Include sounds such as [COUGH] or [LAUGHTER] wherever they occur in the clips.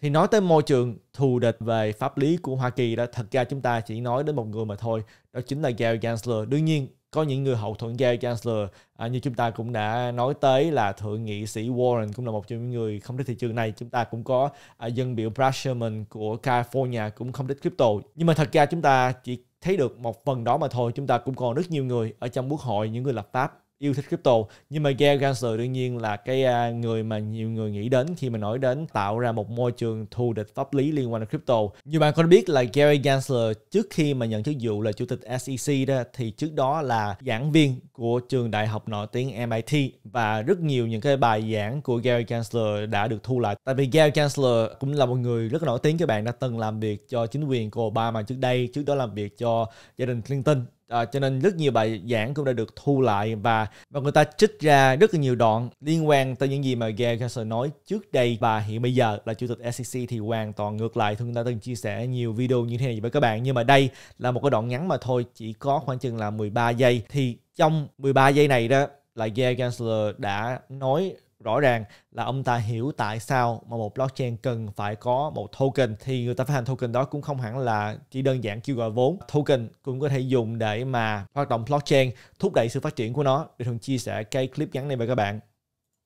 thì nói tới môi trường thù địch về pháp lý của Hoa Kỳ đó thật ra chúng ta chỉ nói đến một người mà thôi đó chính là Gary Gensler đương nhiên có những người hậu thuẫn Gary Gensler à, như chúng ta cũng đã nói tới là thượng nghị sĩ Warren cũng là một trong những người không thích thị trường này chúng ta cũng có à, dân biểu Brad Sherman của California cũng không thích crypto nhưng mà thật ra chúng ta chỉ thấy được một phần đó mà thôi chúng ta cũng còn rất nhiều người ở trong quốc hội những người lập pháp yêu thích crypto nhưng mà Gary Gensler đương nhiên là cái à, người mà nhiều người nghĩ đến khi mà nói đến tạo ra một môi trường thù địch pháp lý liên quan đến crypto như bạn có biết là Gary Gensler trước khi mà nhận chức vụ là chủ tịch SEC đó thì trước đó là giảng viên của trường đại học nổi tiếng MIT và rất nhiều những cái bài giảng của Gary Gensler đã được thu lại tại vì Gary Gensler cũng là một người rất nổi tiếng các bạn đã từng làm việc cho chính quyền của Obama trước đây trước đó làm việc cho gia đình Clinton à, cho nên rất nhiều bài giảng cũng đã được thu lại và và người ta trích ra rất là nhiều đoạn liên quan tới những gì mà Gary Gensler nói trước đây và hiện bây giờ là chủ tịch SEC thì hoàn toàn ngược lại thường ta từng chia sẻ nhiều video như thế này với các bạn nhưng mà đây là một cái đoạn ngắn mà thôi chỉ có khoảng chừng là 13 giây thì trong 13 giây này đó là Gary Gensler đã nói rõ ràng là ông ta hiểu tại sao mà một blockchain cần phải có một token thì người ta phát hành token đó cũng không hẳn là chỉ đơn giản kêu gọi vốn token cũng có thể dùng để mà hoạt động blockchain thúc đẩy sự phát triển của nó để thường chia sẻ cái clip ngắn này với các bạn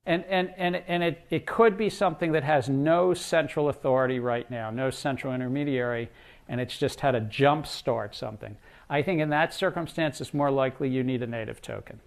And, and, and, and it, it could be something that has no central authority right now, no central intermediary, and it's just had to jumpstart something. I think in that circumstance, it's more likely you need a native token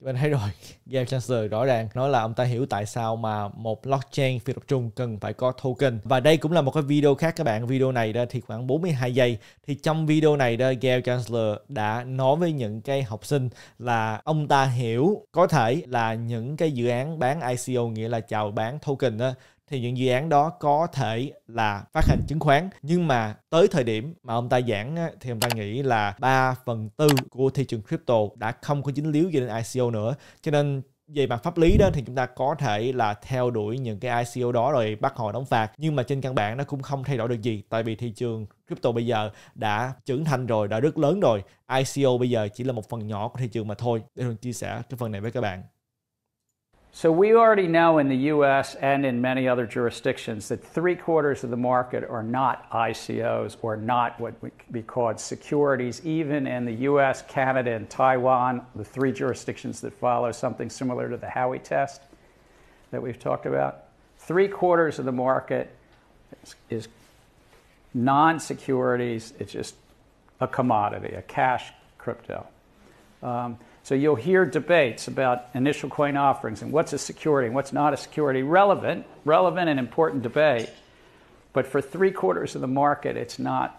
chúng ta thấy rồi [LAUGHS] Gail Chancellor rõ ràng nói là ông ta hiểu tại sao mà một blockchain phi tập trung cần phải có token và đây cũng là một cái video khác các bạn video này đó thì khoảng 42 giây thì trong video này đó Gail Chancellor đã nói với những cái học sinh là ông ta hiểu có thể là những cái dự án bán ICO nghĩa là chào bán token đó thì những dự án đó có thể là phát hành chứng khoán nhưng mà tới thời điểm mà ông ta giảng thì ông ta nghĩ là 3 phần tư của thị trường crypto đã không có dính líu gì đến ICO nữa cho nên về mặt pháp lý đó thì chúng ta có thể là theo đuổi những cái ICO đó rồi bắt họ đóng phạt nhưng mà trên căn bản nó cũng không thay đổi được gì tại vì thị trường crypto bây giờ đã trưởng thành rồi đã rất lớn rồi ICO bây giờ chỉ là một phần nhỏ của thị trường mà thôi để tôi chia sẻ cái phần này với các bạn So we already know in the US and in many other jurisdictions that three quarters of the market are not ICOs or not what would be called securities, even in the US, Canada, and Taiwan, the three jurisdictions that follow something similar to the Howey test that we've talked about. Three quarters of the market is non securities, it's just a commodity, a cash crypto. Um, So you'll hear debates about initial coin offerings and what's a security and what's not a security. Relevant, relevant and important debate. But for three quarters of the market, it's not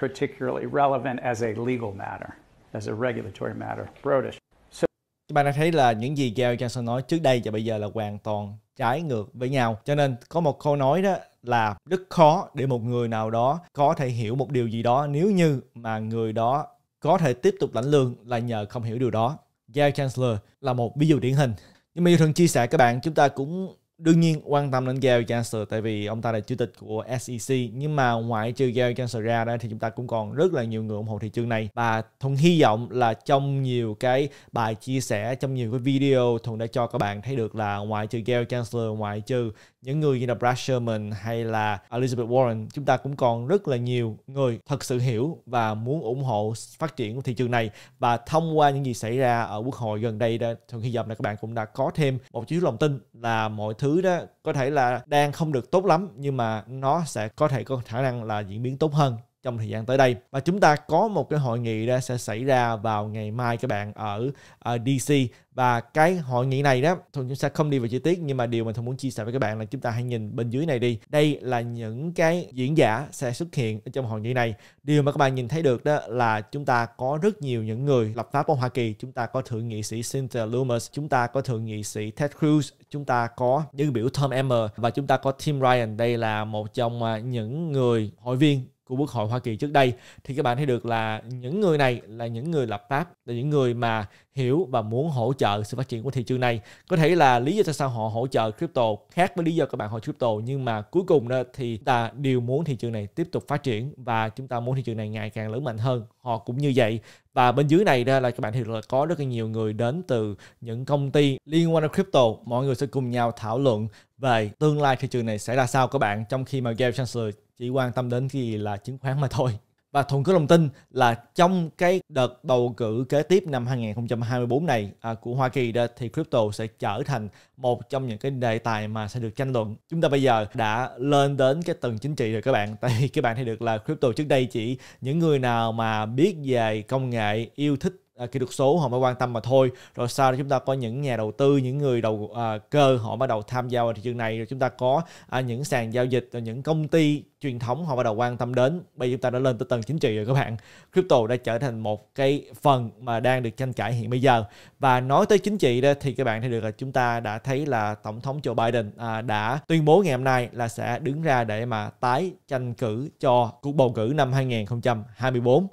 particularly relevant as a legal matter, as a regulatory matter. Brodish. So bạn đã thấy là những gì Gail Johnson nói trước đây và bây giờ là hoàn toàn trái ngược với nhau. Cho nên có một câu nói đó là rất khó để một người nào đó có thể hiểu một điều gì đó nếu như mà người đó có thể tiếp tục lãnh lương là nhờ không hiểu điều đó. Gary Chancellor là một ví dụ điển hình. Nhưng mà như thường chia sẻ các bạn, chúng ta cũng đương nhiên quan tâm đến Gary Gensler tại vì ông ta là chủ tịch của SEC nhưng mà ngoại trừ Gary Gensler ra đó thì chúng ta cũng còn rất là nhiều người ủng hộ thị trường này và thuận hy vọng là trong nhiều cái bài chia sẻ trong nhiều cái video thuận đã cho các bạn thấy được là ngoại trừ Gary Gensler ngoại trừ những người như là Brad Sherman hay là Elizabeth Warren chúng ta cũng còn rất là nhiều người thật sự hiểu và muốn ủng hộ phát triển của thị trường này và thông qua những gì xảy ra ở quốc hội gần đây đó thuận hy vọng là các bạn cũng đã có thêm một chút lòng tin là mọi thứ đó có thể là đang không được tốt lắm nhưng mà nó sẽ có thể có khả năng là diễn biến tốt hơn trong thời gian tới đây và chúng ta có một cái hội nghị đó sẽ xảy ra vào ngày mai các bạn ở, ờ, DC và cái hội nghị này đó thường chúng sẽ không đi vào chi tiết nhưng mà điều mà tôi muốn chia sẻ với các bạn là chúng ta hãy nhìn bên dưới này đi đây là những cái diễn giả sẽ xuất hiện ở trong hội nghị này điều mà các bạn nhìn thấy được đó là chúng ta có rất nhiều những người lập pháp của Hoa Kỳ chúng ta có thượng nghị sĩ Cynthia Loomis chúng ta có thượng nghị sĩ Ted Cruz chúng ta có dân biểu Tom Emmer và chúng ta có Tim Ryan đây là một trong à, những người hội viên của Quốc hội Hoa Kỳ trước đây thì các bạn thấy được là những người này là những người lập pháp là những người mà hiểu và muốn hỗ trợ sự phát triển của thị trường này có thể là lý do tại sao họ hỗ trợ crypto khác với lý do các bạn hỗ trợ crypto nhưng mà cuối cùng đó thì ta đều muốn thị trường này tiếp tục phát triển và chúng ta muốn thị trường này ngày càng lớn mạnh hơn họ cũng như vậy và bên dưới này đó là các bạn thấy được là có rất là nhiều người đến từ những công ty liên quan đến crypto mọi người sẽ cùng nhau thảo luận về tương lai thị trường này sẽ ra sao các bạn trong khi mà Gary Chancellor chỉ quan tâm đến gì là chứng khoán mà thôi và Thuận cứ lòng tin là trong cái đợt bầu cử kế tiếp năm 2024 này à, của Hoa Kỳ đó thì crypto sẽ trở thành một trong những cái đề tài mà sẽ được tranh luận. Chúng ta bây giờ đã lên đến cái tầng chính trị rồi các bạn. [LAUGHS] Tại vì các bạn thấy được là crypto trước đây chỉ những người nào mà biết về công nghệ, yêu thích À, kỹ thuật số họ mới quan tâm mà thôi rồi sau đó chúng ta có những nhà đầu tư những người đầu à, cơ họ bắt đầu tham gia vào thị trường này rồi chúng ta có à, những sàn giao dịch rồi những công ty truyền thống họ bắt đầu quan tâm đến bây giờ chúng ta đã lên tới tầng chính trị rồi các bạn crypto đã trở thành một cái phần mà đang được tranh cãi hiện bây giờ và nói tới chính trị đó thì các bạn thấy được là chúng ta đã thấy là tổng thống Joe Biden à, đã tuyên bố ngày hôm nay là sẽ đứng ra để mà tái tranh cử cho cuộc bầu cử năm 2024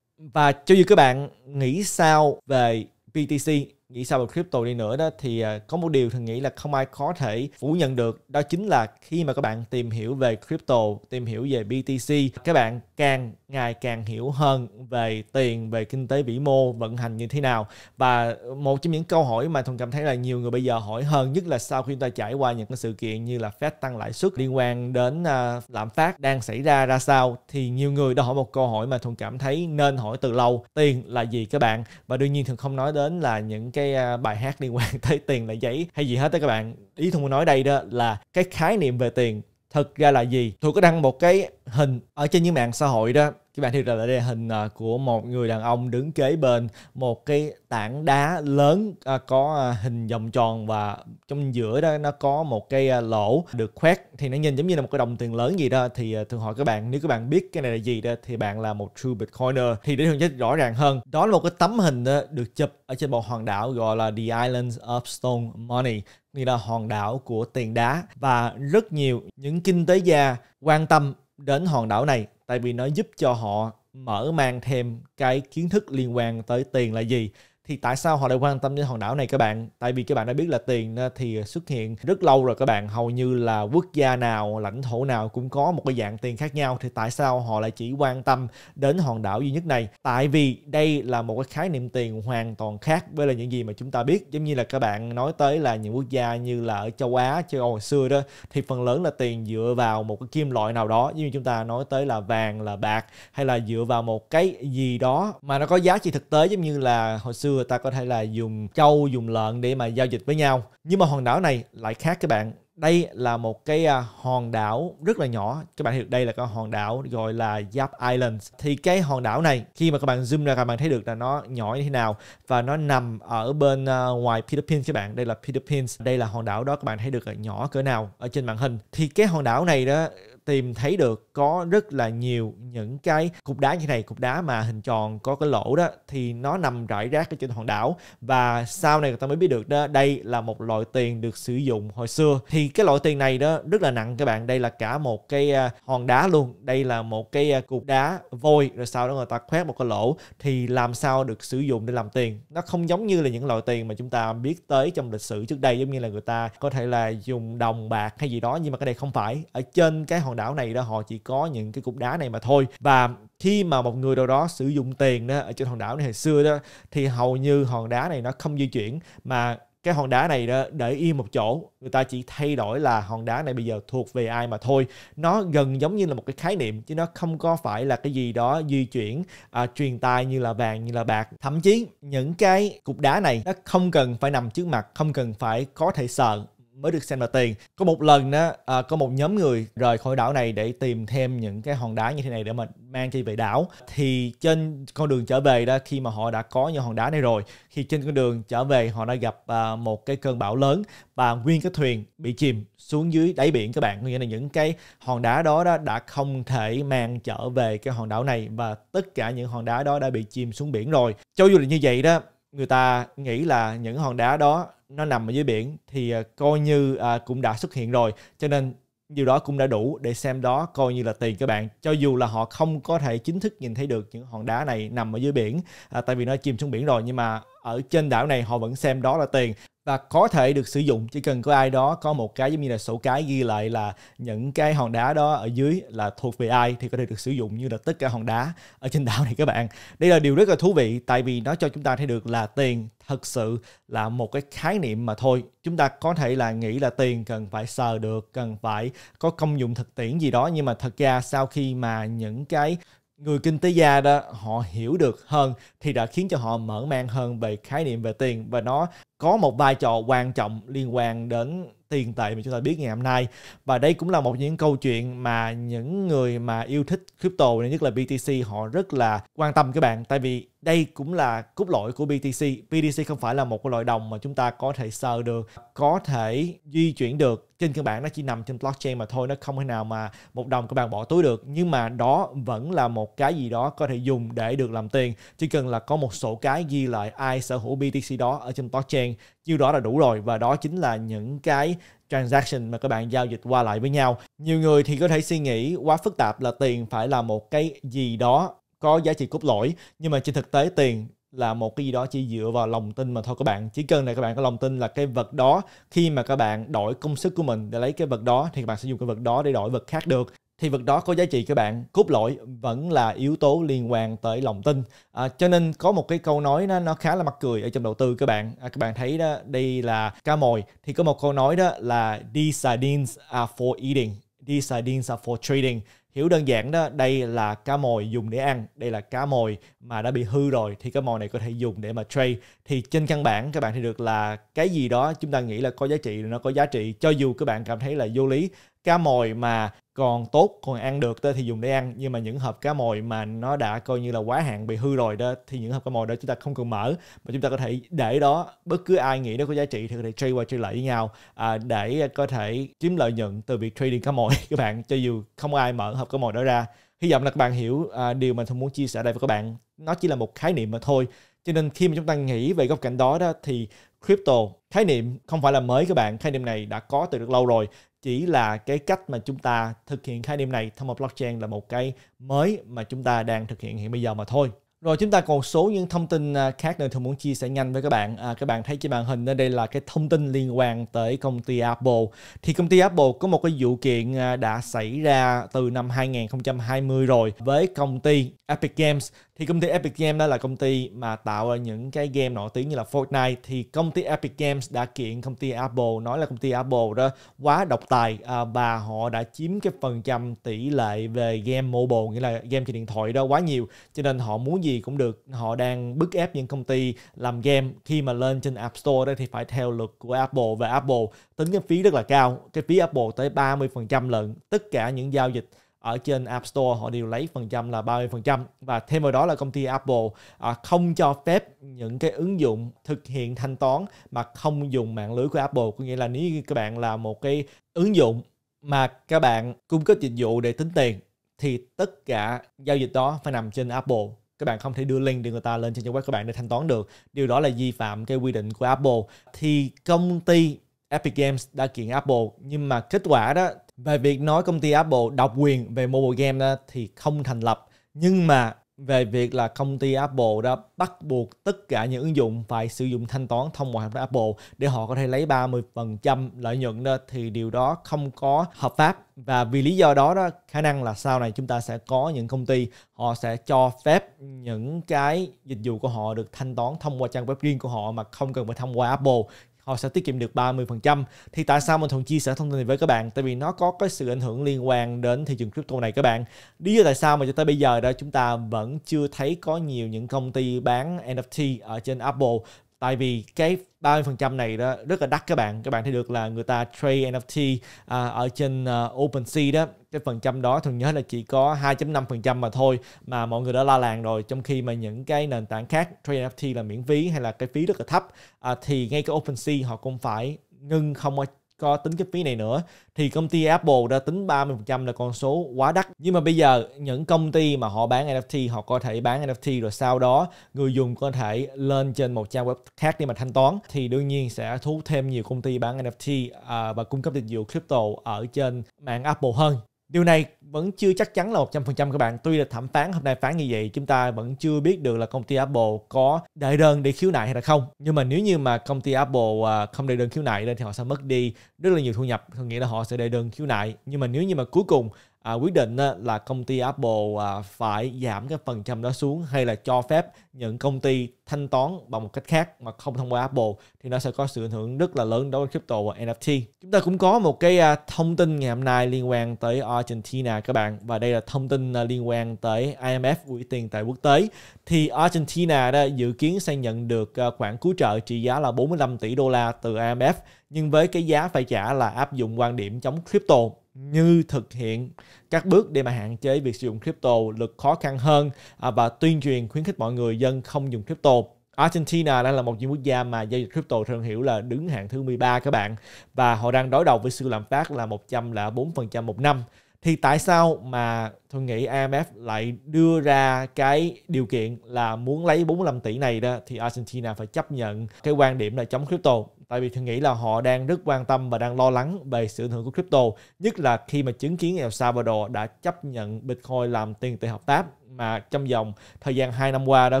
và cho dù các bạn nghĩ sao về BTC nghĩ sao về crypto đi nữa đó thì à, có một điều thường nghĩ là không ai có thể phủ nhận được đó chính là khi mà các bạn tìm hiểu về crypto tìm hiểu về BTC các bạn càng ngày càng hiểu hơn về tiền về kinh tế vĩ mô vận hành như thế nào và một trong những câu hỏi mà thường cảm thấy là nhiều người bây giờ hỏi hơn nhất là sau khi chúng ta trải qua những cái sự kiện như là Fed tăng lãi suất liên quan đến à, lạm phát đang xảy ra ra sao thì nhiều người đã hỏi một câu hỏi mà thường cảm thấy nên hỏi từ lâu tiền là gì các bạn và đương nhiên thường không nói đến là những cái cái à, bài hát liên quan [LAUGHS] tới tiền là giấy hay gì hết đó các bạn ý tôi muốn nói đây đó là cái khái niệm về tiền thực ra là gì tôi có đăng một cái hình ở trên những mạng xã hội đó các bạn rằng là đây là hình à, của một người đàn ông đứng kế bên một cái tảng đá lớn à, có à, hình vòng tròn và trong giữa đó nó có một cái lỗ được khoét thì nó nhìn giống như là một cái đồng tiền lớn gì đó thì thường hỏi các bạn nếu các bạn biết cái này là gì đó thì bạn là một true bitcoiner thì để thường giải rõ ràng hơn đó là một cái tấm hình được chụp ở trên một hòn đảo gọi là the islands of stone money nghĩa là hòn đảo của tiền đá và rất nhiều những kinh tế gia quan tâm đến hòn đảo này tại vì nó giúp cho họ mở mang thêm cái kiến thức liên quan tới tiền là gì thì tại sao họ lại quan tâm đến hòn đảo này các bạn tại vì các bạn đã biết là tiền thì xuất hiện rất lâu rồi các bạn hầu như là quốc gia nào lãnh thổ nào cũng có một cái dạng tiền khác nhau thì tại sao họ lại chỉ quan tâm đến hòn đảo duy nhất này tại vì đây là một cái khái niệm tiền hoàn toàn khác với là những gì mà chúng ta biết giống như là các bạn nói tới là những quốc gia như là ở châu á châu âu hồi xưa đó thì phần lớn là tiền dựa vào một cái kim loại nào đó như chúng ta nói tới là vàng là bạc hay là dựa vào một cái gì đó mà nó có giá trị thực tế giống như là hồi xưa xưa ta có thể là dùng trâu dùng lợn để mà giao dịch với nhau nhưng mà hòn đảo này lại khác các bạn đây là một cái à, hòn đảo rất là nhỏ các bạn hiểu đây là cái hòn đảo gọi là Yap Islands thì cái hòn đảo này khi mà các bạn zoom ra các bạn thấy được là nó nhỏ như thế nào và nó nằm ở bên à, ngoài Philippines các bạn đây là Philippines đây là hòn đảo đó các bạn thấy được là nhỏ cỡ nào ở trên màn hình thì cái hòn đảo này đó tìm thấy được có rất là nhiều những cái cục đá như này cục đá mà hình tròn có cái lỗ đó thì nó nằm rải rác ở trên hòn đảo và sau này người ta mới biết được đó đây là một loại tiền được sử dụng hồi xưa thì cái loại tiền này đó rất là nặng các bạn đây là cả một cái à, hòn đá luôn đây là một cái à, cục đá vôi rồi sau đó người ta khoét một cái lỗ thì làm sao được sử dụng để làm tiền nó không giống như là những loại tiền mà chúng ta biết tới trong lịch sử trước đây giống như là người ta có thể là dùng đồng bạc hay gì đó nhưng mà cái này không phải ở trên cái hòn hòn đảo này đó họ chỉ có những cái cục đá này mà thôi và khi mà một người đâu đó sử dụng tiền đó ở trên hòn đảo này hồi xưa đó thì hầu như hòn đá này nó không di chuyển mà cái hòn đá này đó để yên một chỗ người ta chỉ thay đổi là hòn đá này bây giờ thuộc về ai mà thôi nó gần giống như là một cái khái niệm chứ nó không có phải là cái gì đó di chuyển à, truyền tai như là vàng như là bạc thậm chí những cái cục đá này nó không cần phải nằm trước mặt không cần phải có thể sợ mới được xem là tiền có một lần đó à, có một nhóm người rời khỏi đảo này để tìm thêm những cái hòn đá như thế này để mà mang đi về đảo thì trên con đường trở về đó khi mà họ đã có những hòn đá này rồi thì trên con đường trở về họ đã gặp à, một cái cơn bão lớn và nguyên cái thuyền bị chìm xuống dưới đáy biển các bạn nghĩa là những cái hòn đá đó, đó đã không thể mang trở về cái hòn đảo này và tất cả những hòn đá đó đã bị chìm xuống biển rồi cho dù là như vậy đó người ta nghĩ là những hòn đá đó nó nằm ở dưới biển thì à, coi như à, cũng đã xuất hiện rồi cho nên điều đó cũng đã đủ để xem đó coi như là tiền các bạn cho dù là họ không có thể chính thức nhìn thấy được những hòn đá này nằm ở dưới biển à, tại vì nó chìm xuống biển rồi nhưng mà ở trên đảo này họ vẫn xem đó là tiền và có thể được sử dụng chỉ cần có ai đó có một cái giống như là sổ cái ghi lại là những cái hòn đá đó ở dưới là thuộc về ai thì có thể được sử dụng như là tất cả hòn đá ở trên đảo này các bạn đây là điều rất là thú vị tại vì nó cho chúng ta thấy được là tiền thật sự là một cái khái niệm mà thôi chúng ta có thể là nghĩ là tiền cần phải sờ được cần phải có công dụng thực tiễn gì đó nhưng mà thật ra sau khi mà những cái người kinh tế gia đó họ hiểu được hơn thì đã khiến cho họ mở mang hơn về khái niệm về tiền và nó có một vai trò quan trọng liên quan đến tiền tệ mà chúng ta biết ngày hôm nay và đây cũng là một những câu chuyện mà những người mà yêu thích crypto nhất là BTC họ rất là quan tâm các bạn tại vì đây cũng là cốt lõi của BTC. BTC không phải là một cái loại đồng mà chúng ta có thể sờ được, có thể di chuyển được. Trên cơ bản nó chỉ nằm trên blockchain mà thôi, nó không thể nào mà một đồng các bạn bỏ túi được. Nhưng mà đó vẫn là một cái gì đó có thể dùng để được làm tiền. Chỉ cần là có một số cái ghi lại ai sở hữu BTC đó ở trên blockchain nhiêu đó là đủ rồi và đó chính là những cái transaction mà các bạn giao dịch qua lại với nhau nhiều người thì có thể suy nghĩ quá phức tạp là tiền phải là một cái gì đó có giá trị cốt lõi nhưng mà trên thực tế tiền là một cái gì đó chỉ dựa vào lòng tin mà thôi các bạn chỉ cần là các bạn có lòng tin là cái vật đó khi mà các bạn đổi công sức của mình để lấy cái vật đó thì các bạn sẽ dùng cái vật đó để đổi vật khác được thì vật đó có giá trị các bạn cốt lõi vẫn là yếu tố liên quan tới lòng tin à, cho nên có một cái câu nói đó, nó khá là mắc cười ở trong đầu tư các bạn à, các bạn thấy đó đây là cá mồi thì có một câu nói đó là these sardines are for eating these sardines are for trading hiểu đơn giản đó đây là cá mồi dùng để ăn đây là cá mồi mà đã bị hư rồi thì cá mồi này có thể dùng để mà trade thì trên căn bản các bạn thì được là cái gì đó chúng ta nghĩ là có giá trị nó có giá trị cho dù các bạn cảm thấy là vô lý cá mồi mà còn tốt còn ăn được đó thì dùng để ăn nhưng mà những hộp cá mồi mà nó đã coi như là quá hạn bị hư rồi đó thì những hộp cá mồi đó chúng ta không cần mở mà chúng ta có thể để đó bất cứ ai nghĩ nó có giá trị thì có thể trade qua trade lại với nhau à, để có thể kiếm lợi nhuận từ việc trading cá mồi [LAUGHS] các bạn cho dù không ai mở hộp cá mồi đó ra hy vọng là các bạn hiểu à, điều mà tôi muốn chia sẻ đây với các bạn nó chỉ là một khái niệm mà thôi cho nên khi mà chúng ta nghĩ về góc cạnh đó đó thì crypto khái niệm không phải là mới các bạn khái niệm này đã có từ rất lâu rồi chỉ là cái cách mà chúng ta thực hiện khái niệm này thông qua blockchain là một cái mới mà chúng ta đang thực hiện hiện bây giờ mà thôi rồi chúng ta còn số những thông tin à, khác nữa tôi muốn chia sẻ nhanh với các bạn. À, các bạn thấy trên màn hình ở đây là cái thông tin liên quan tới công ty Apple. Thì công ty Apple có một cái vụ kiện à, đã xảy ra từ năm 2020 rồi với công ty Epic Games thì công ty Epic Games đó là công ty mà tạo ra những cái game nổi tiếng như là Fortnite thì công ty Epic Games đã kiện công ty Apple nói là công ty Apple đó quá độc tài à, và họ đã chiếm cái phần trăm tỷ lệ về game mobile nghĩa là game trên điện thoại đó quá nhiều cho nên họ muốn gì cũng được họ đang bức ép những công ty làm game khi mà lên trên App Store đó thì phải theo luật của Apple và Apple tính cái phí rất là cao cái phí Apple tới 30% lận tất cả những giao dịch ở trên App Store họ đều lấy phần trăm là 30% và thêm vào đó là công ty Apple à, không cho phép những cái ứng dụng thực hiện thanh toán mà không dùng mạng lưới của Apple có nghĩa là nếu như các bạn là một cái ứng dụng mà các bạn cung cấp dịch vụ để tính tiền thì tất cả giao dịch đó phải nằm trên Apple các bạn không thể đưa link để người ta lên trên trang web các bạn để thanh toán được điều đó là vi phạm cái quy định của Apple thì công ty Epic Games đã kiện Apple nhưng mà kết quả đó về việc nói công ty Apple độc quyền về mobile game đó thì không thành lập nhưng mà về việc là công ty Apple đã bắt buộc tất cả những ứng dụng phải sử dụng thanh toán thông qua hệ Apple để họ có thể lấy 30% lợi nhuận đó thì điều đó không có hợp pháp và vì lý do đó đó khả năng là sau này chúng ta sẽ có những công ty họ sẽ cho phép những cái dịch vụ của họ được thanh toán thông qua trang web riêng của họ mà không cần phải thông qua Apple họ sẽ tiết kiệm được 30% thì tại sao mình thường chia sẻ thông tin này với các bạn tại vì nó có cái sự ảnh hưởng liên quan đến thị trường crypto này các bạn lý do tại sao mà cho tới bây giờ đó chúng ta vẫn chưa thấy có nhiều những công ty bán NFT ở trên Apple tại vì cái 30% này đó rất là đắt các bạn các bạn thấy được là người ta trade NFT à, ở trên à, OpenSea đó cái phần trăm đó thường nhớ là chỉ có 2.5% mà thôi mà mọi người đã la làng rồi trong khi mà những cái nền tảng khác trade NFT là miễn phí hay là cái phí rất là thấp à, thì ngay cái OpenSea họ cũng phải ngưng không có tính cái phí này nữa thì công ty Apple đã tính 30% là con số quá đắt. Nhưng mà bây giờ những công ty mà họ bán NFT họ có thể bán NFT rồi sau đó người dùng có thể lên trên một trang web khác để mà thanh toán thì đương nhiên sẽ thu hút thêm nhiều công ty bán NFT uh, à, và cung cấp dịch vụ crypto ở trên mạng Apple hơn. Điều này vẫn chưa chắc chắn là 100% các bạn. Tuy là thẩm phán hôm nay phán như vậy, chúng ta vẫn chưa biết được là công ty Apple có đệ đơn để khiếu nại hay là không. Nhưng mà nếu như mà công ty Apple à, không đệ đơn khiếu nại lên thì họ sẽ mất đi rất là nhiều thu nhập, có nghĩa là họ sẽ đệ đơn khiếu nại. Nhưng mà nếu như mà cuối cùng à, quyết định á, là công ty Apple à, phải giảm cái phần trăm đó xuống hay là cho phép những công ty thanh toán bằng một cách khác mà không thông qua Apple thì nó sẽ có sự ảnh hưởng rất là lớn đối với crypto và NFT. Chúng ta cũng có một cái à, thông tin ngày hôm nay liên quan tới Argentina các bạn và đây là thông tin à, liên quan tới IMF quỹ tiền tại quốc tế. Thì Argentina đó dự kiến sẽ nhận được à, khoản cứu trợ trị giá là 45 tỷ đô la từ IMF nhưng với cái giá phải trả là áp dụng quan điểm chống crypto như thực hiện các bước để mà hạn chế việc sử dụng crypto lực khó khăn hơn à, và tuyên truyền khuyến khích mọi người dân không dùng crypto. Argentina đang là một những quốc gia mà giao dịch crypto thường hiểu là đứng hạng thứ 13 các bạn và họ đang đối đầu với sự lạm phát là 104% một năm thì tại sao mà tôi nghĩ IMF lại đưa ra cái điều kiện là muốn lấy 45 tỷ này đó thì Argentina phải chấp nhận cái quan điểm là chống crypto tại vì tôi nghĩ là họ đang rất quan tâm và đang lo lắng về sự ảnh hưởng của crypto nhất là khi mà chứng kiến El Salvador đã chấp nhận Bitcoin làm tiền tệ hợp tác mà trong vòng thời gian 2 năm qua đó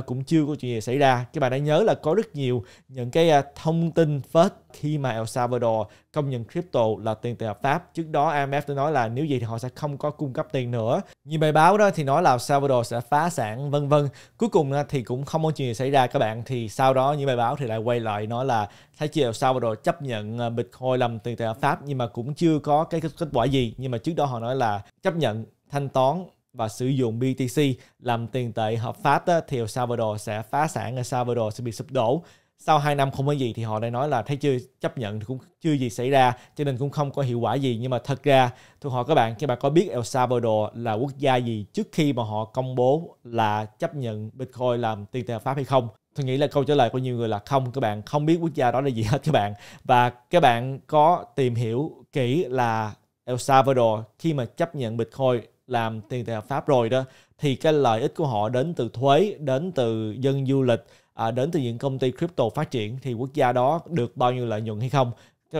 cũng chưa có chuyện gì xảy ra. Các bạn đã nhớ là có rất nhiều những cái à, thông tin phết khi mà El Salvador công nhận crypto là tiền tệ hợp pháp. Trước đó IMF đã nói là nếu gì thì họ sẽ không có cung cấp tiền nữa. Như bài báo đó thì nói là El Salvador sẽ phá sản vân vân. Cuối cùng thì cũng không có chuyện gì xảy ra các bạn. Thì sau đó những bài báo thì lại quay lại nói là Thái Chi El Salvador chấp nhận à, Bitcoin làm tiền tệ hợp pháp nhưng mà cũng chưa có cái kết quả gì. Nhưng mà trước đó họ nói là chấp nhận thanh toán và sử dụng BTC làm tiền tệ hợp pháp á, thì El Salvador sẽ phá sản, El Salvador sẽ bị sụp đổ. Sau 2 năm không có gì thì họ lại nói là thấy chưa chấp nhận thì cũng chưa gì xảy ra cho nên cũng không có hiệu quả gì nhưng mà thật ra tôi hỏi các bạn các bạn có biết El Salvador là quốc gia gì trước khi mà họ công bố là chấp nhận Bitcoin làm tiền tệ hợp pháp hay không? tôi nghĩ là câu trả lời của nhiều người là không các bạn không biết quốc gia đó là gì hết các bạn và các bạn có tìm hiểu kỹ là El Salvador khi mà chấp nhận Bitcoin làm tiền tệ hợp pháp rồi đó thì cái lợi ích của họ đến từ thuế đến từ dân du lịch à, đến từ những công ty crypto phát triển thì quốc gia đó được bao nhiêu lợi nhuận hay không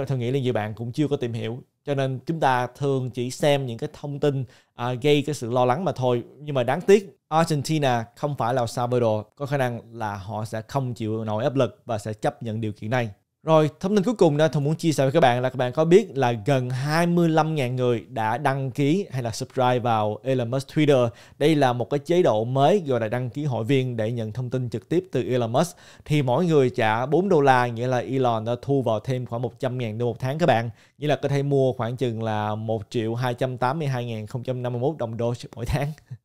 tôi nghĩ là nhiều bạn cũng chưa có tìm hiểu cho nên chúng ta thường chỉ xem những cái thông tin à, gây cái sự lo lắng mà thôi nhưng mà đáng tiếc Argentina không phải là Salvador có khả năng là họ sẽ không chịu nổi áp lực và sẽ chấp nhận điều kiện này rồi, thông tin cuối cùng đó Thông muốn chia sẻ với các bạn là các bạn có biết là gần 25.000 người đã đăng ký hay là subscribe vào Elon Musk Twitter. Đây là một cái chế độ mới gọi là đăng ký hội viên để nhận thông tin trực tiếp từ Elon Musk. Thì mỗi người trả 4 đô la, nghĩa là Elon đã thu vào thêm khoảng 100.000 đô một tháng các bạn. Nghĩa là có thể mua khoảng chừng là 1 triệu 282.051 đồng đô mỗi tháng. [LAUGHS]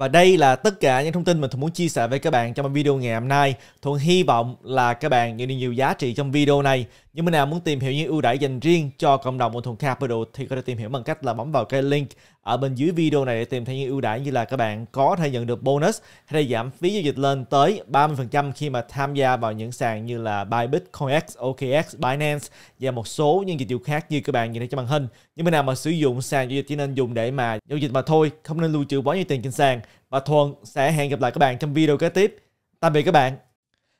Và đây là tất cả những thông tin mà Thuận muốn chia sẻ với các bạn trong video ngày hôm nay. Thuận hy vọng là các bạn nhận được nhiều giá trị trong video này. Nếu bạn nào muốn tìm hiểu những ưu đãi dành riêng cho cộng đồng của Thuận Capital thì có thể tìm hiểu bằng cách là bấm vào cái link ở bên dưới video này để tìm thấy những ưu đãi như là các bạn có thể nhận được bonus hay là giảm phí giao dịch lên tới 30% khi mà tham gia vào những sàn như là Bybit, CoinX, OKX, Binance và một số những dịch vụ khác như các bạn nhìn thấy trên màn hình. Nhưng mà nào mà sử dụng sàn giao dịch chỉ nên dùng để mà giao dịch mà thôi, không nên lưu trữ quá nhiều tiền trên sàn. Và Thuần sẽ hẹn gặp lại các bạn trong video kế tiếp. Tạm biệt các bạn.